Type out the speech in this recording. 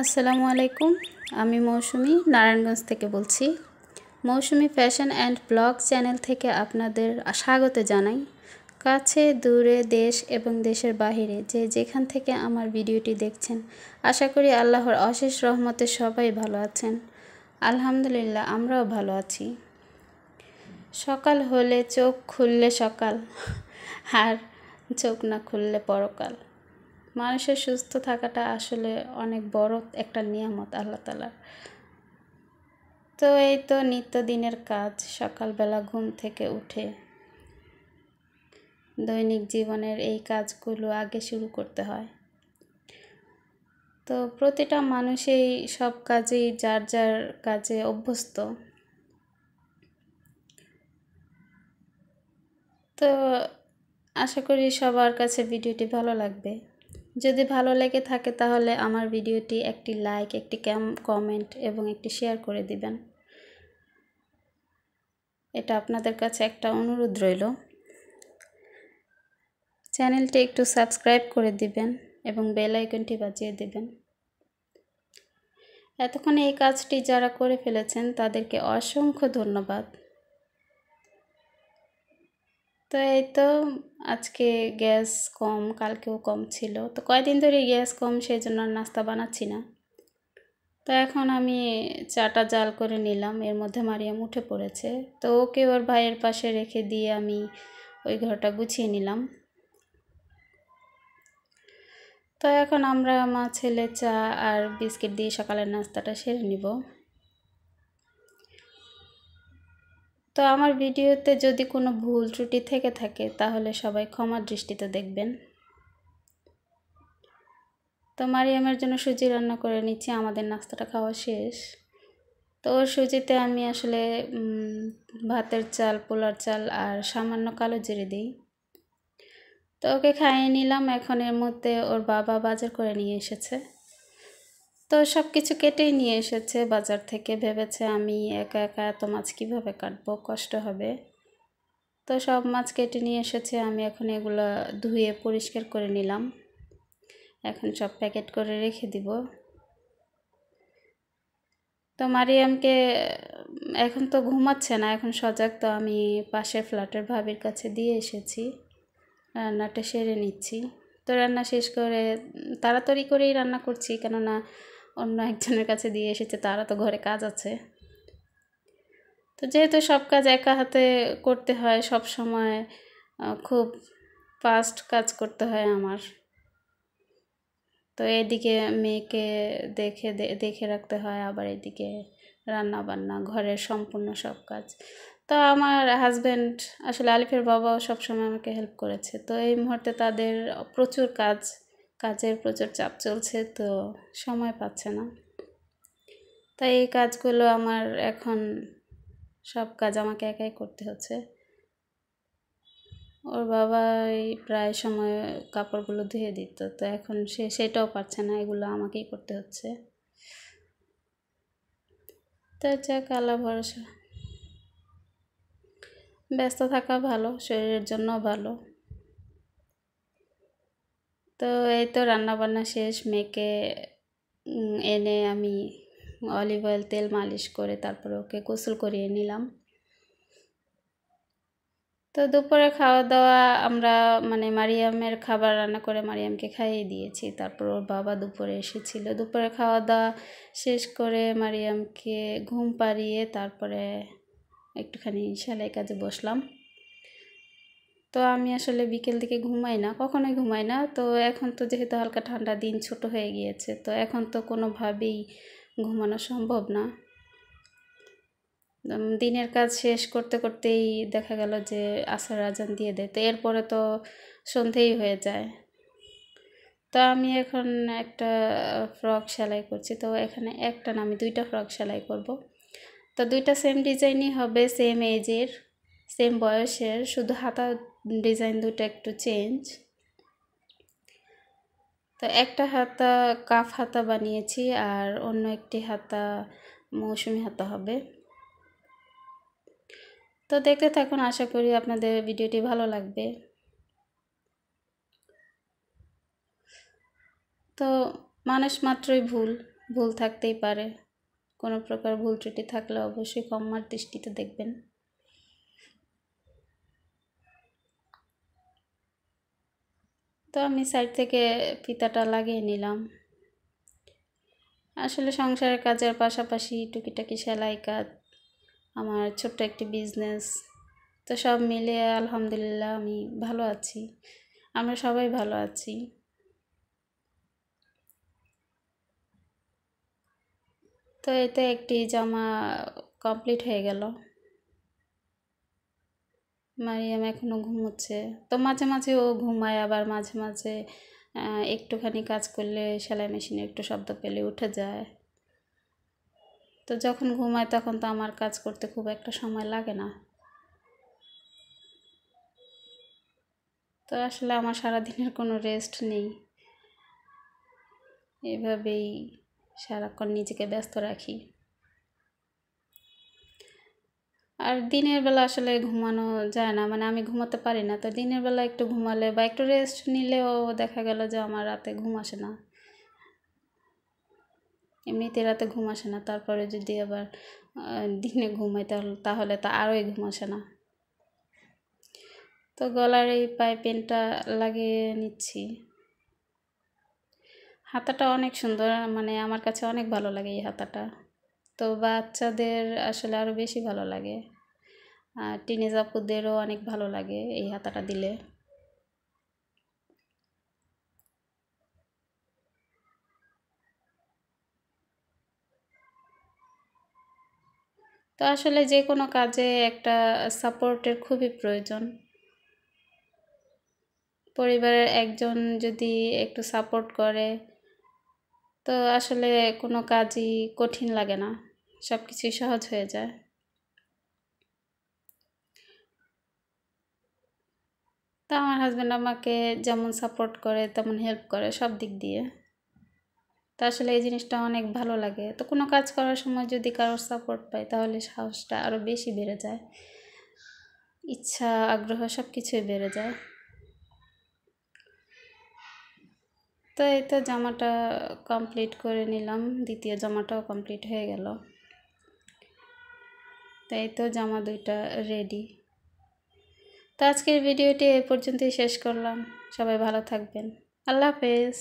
আসসালামু আলাইকুম আমি মৌসুমি নারায়ণগঞ্জ থেকে বলছি Mousumi fashion and blog channel থেকে আপনাদের স্বাগত জানাই কাছে দূরে দেশ এবং দেশের বাহিরে যে যেখান থেকে আমার ভিডিওটি দেখছেন আশা করি আল্লাহর অশেষ রহমতে সবাই ভালো আছেন আলহামদুলিল্লাহ আমরাও ভালো আছি সকাল হলে চোখ খুললে সকাল আর চোখ না খুললে পরকাল মানুষের সুস্থ থাকাটা আসলে অনেক বড় একটা নিয়ামত আল্লাহ তালার তো এই তো নিত্যদিনের কাজ সকালবেলা ঘুম থেকে উঠে দৈনিক জীবনের এই কাজগুলো আগে শুরু করতে হয় তো প্রতিটা মানুষেই সব কাজেই যার যার কাজে অভ্যস্ত তো আশা করি সবার কাছে ভিডিওটি ভালো লাগবে যদি ভালো লেগে থাকে তাহলে আমার ভিডিওটি একটি লাইক একটি ক্যাম কমেন্ট এবং একটি শেয়ার করে দিবেন এটা আপনাদের কাছে একটা অনুরোধ রইল চ্যানেলটি একটু সাবস্ক্রাইব করে দিবেন এবং বেল আইকনটি বাজিয়ে দিবেন এতক্ষণে এই কাজটি যারা করে ফেলেছেন তাদেরকে অসংখ্য ধন্যবাদ তো এই তো আজকে গ্যাস কম কালকেও কম ছিল তো কয়দিন ধরে গ্যাস কম সেই জন্য নাস্তা বানাচ্ছি না তো এখন আমি চাটা জাল করে নিলাম এর মধ্যে মারিয়াম উঠে পড়েছে তো ওকে ওর ভাইয়ের পাশে রেখে দিয়ে আমি ওই ঘরটা গুছিয়ে নিলাম তো এখন আমরা আমার ছেলে চা আর বিস্কিট দিয়ে সকালের নাস্তাটা সেরে নিব তো আমার ভিডিওতে যদি কোনো ভুল ত্রুটি থেকে থাকে তাহলে সবাই ক্ষমার দৃষ্টিতে দেখবেন তো মারিয়ামের জন্য সুজি রান্না করে নিচ্ছি আমাদের নাস্তাটা খাওয়া শেষ তো সুজিতে আমি আসলে ভাতের চাল পোলার চাল আর সামান্য কালো জিরে দিই তো ওকে খাইয়ে নিলাম এখন এর মধ্যে ওর বাবা বাজার করে নিয়ে এসেছে তো সব কিছু কেটেই নিয়ে এসেছে বাজার থেকে ভেবেছে আমি একা একা এত মাছ কীভাবে কাটবো কষ্ট হবে তো সব মাছ কেটে নিয়ে এসেছে আমি এখন এগুলো ধুয়ে পরিষ্কার করে নিলাম এখন সব প্যাকেট করে রেখে দিব তো মারিয়ামকে এখন তো ঘুমাচ্ছে না এখন সজাগ তো আমি পাশের ফ্ল্যাটের ভাবির কাছে দিয়ে এসেছি রান্নাটা সেরে নিচ্ছি তো রান্না শেষ করে তাড়াতাড়ি করেই রান্না করছি কেননা অন্য একজনের কাছে দিয়ে এসেছে তারা তো ঘরে কাজ আছে তো যেহেতু সব কাজ একা হাতে করতে হয় সব সময় খুব ফাস্ট কাজ করতে হয় আমার তো এদিকে মেয়েকে দেখে দেখে রাখতে হয় আবার এদিকে রান্না বান্না ঘরের সম্পূর্ণ সব কাজ তো আমার হাজব্যান্ড আসলে আলিফের বাবাও সবসময় আমাকে হেল্প করেছে তো এই মুহূর্তে তাদের প্রচুর কাজ কাজের প্রচুর চাপ চলছে তো সময় পাচ্ছে না তাই এই কাজগুলো আমার এখন সব কাজ আমাকে একাই করতে হচ্ছে ওর বাবা এই প্রায় সময় কাপড়গুলো ধুয়ে দিত তো এখন সে সেটাও পারছে না এগুলো আমাকেই করতে হচ্ছে তো যাক আল্লাহ ভরসা ব্যস্ত থাকা ভালো শরীরের জন্য ভালো তো এই তো রান্নাবান্না শেষ মেয়েকে এনে আমি অলিভ অয়েল তেল মালিশ করে তারপরে ওকে গোসল করিয়ে নিলাম তো দুপুরে খাওয়া দাওয়া আমরা মানে মারিয়ামের খাবার রান্না করে মারিয়ামকে খাইয়ে দিয়েছি তারপর ওর বাবা দুপুরে এসেছিল দুপুরে খাওয়া দাওয়া শেষ করে মারিয়ামকে ঘুম পাড়িয়ে তারপরে একটুখানি সেলাই কাজে বসলাম তো আমি আসলে বিকেল দিকে ঘুমাই না কখনোই ঘুমাই না তো এখন তো যেহেতু হালকা ঠান্ডা দিন ছোট হয়ে গিয়েছে তো এখন তো কোনোভাবেই ঘুমানো সম্ভব না দিনের কাজ শেষ করতে করতেই দেখা গেল যে আসার আজান দিয়ে দেয় তো এরপরে তো সন্ধেই হয়ে যায় তো আমি এখন একটা ফ্রক সেলাই করছি তো এখানে একটা না আমি দুইটা ফ্রক সেলাই করব তো দুইটা সেম ডিজাইনই হবে সেম এজের সেম বয়সের শুধু হাতা ডিজাইন দুটো একটু চেঞ্জ তো একটা হাতা কাফ হাতা বানিয়েছি আর অন্য একটি হাতা মৌসুমি হাতা হবে তো দেখতে থাকুন আশা করি আপনাদের ভিডিওটি ভালো লাগবে তো মানুষ মাত্রই ভুল ভুল থাকতেই পারে কোনো প্রকার ভুল ত্রুটি থাকলে অবশ্যই কম্মার দৃষ্টিতে দেখবেন তো আমি সাইড থেকে ফিতাটা লাগিয়ে নিলাম আসলে সংসারের কাজের পাশাপাশি টুকিটাকি সেলাই কাজ আমার ছোট্ট একটি বিজনেস তো সব মিলে আলহামদুলিল্লাহ আমি ভালো আছি আমরা সবাই ভালো আছি তো এতে একটি জামা কমপ্লিট হয়ে গেল মারিয়াম এখনও ঘুমোচ্ছে তো মাঝে মাঝে ও ঘুমায় আবার মাঝে মাঝে একটুখানি কাজ করলে সেলাই মেশিনে একটু শব্দ পেলে উঠে যায় তো যখন ঘুমায় তখন তো আমার কাজ করতে খুব একটা সময় লাগে না তো আসলে আমার সারাদিনের কোনো রেস্ট নেই এভাবেই সারাক্ষণ নিজেকে ব্যস্ত রাখি আর দিনের বেলা আসলে ঘুমানো যায় না মানে আমি ঘুমাতে পারি না তো দিনের বেলা একটু ঘুমালে বা একটু রেস্ট নিলেও দেখা গেল যে আমার রাতে ঘুম আসে না এমনিতে রাতে ঘুম আসে না তারপরে যদি আবার দিনে ঘুমাই তাহলে তাহলে তো আরোই ঘুম আসে না তো গলার এই পাইপেনটা লাগিয়ে নিচ্ছি হাতাটা অনেক সুন্দর মানে আমার কাছে অনেক ভালো লাগে এই হাতাটা তো বাচ্চাদের আসলে আরও বেশি ভালো লাগে টিনেজ আপুদেরও অনেক ভালো লাগে এই হাতাটা দিলে তো আসলে যে কোনো কাজে একটা সাপোর্টের খুবই প্রয়োজন পরিবারের একজন যদি একটু সাপোর্ট করে তো আসলে কোনো কাজই কঠিন লাগে না সব কিছুই সহজ হয়ে যায় তা আমার হাজব্যান্ড আমাকে যেমন সাপোর্ট করে তেমন হেল্প করে সব দিক দিয়ে তা আসলে এই জিনিসটা অনেক ভালো লাগে তো কোনো কাজ করার সময় যদি কারোর সাপোর্ট পাই তাহলে সাহসটা আরও বেশি বেড়ে যায় ইচ্ছা আগ্রহ সব কিছুই বেড়ে যায় তো এই তো জামাটা কমপ্লিট করে নিলাম দ্বিতীয় জামাটাও কমপ্লিট হয়ে গেল তো এই তো জামা দুইটা রেডি তো আজকের ভিডিওটি এ পর্যন্তই শেষ করলাম সবাই ভালো থাকবেন আল্লাহ হাফেজ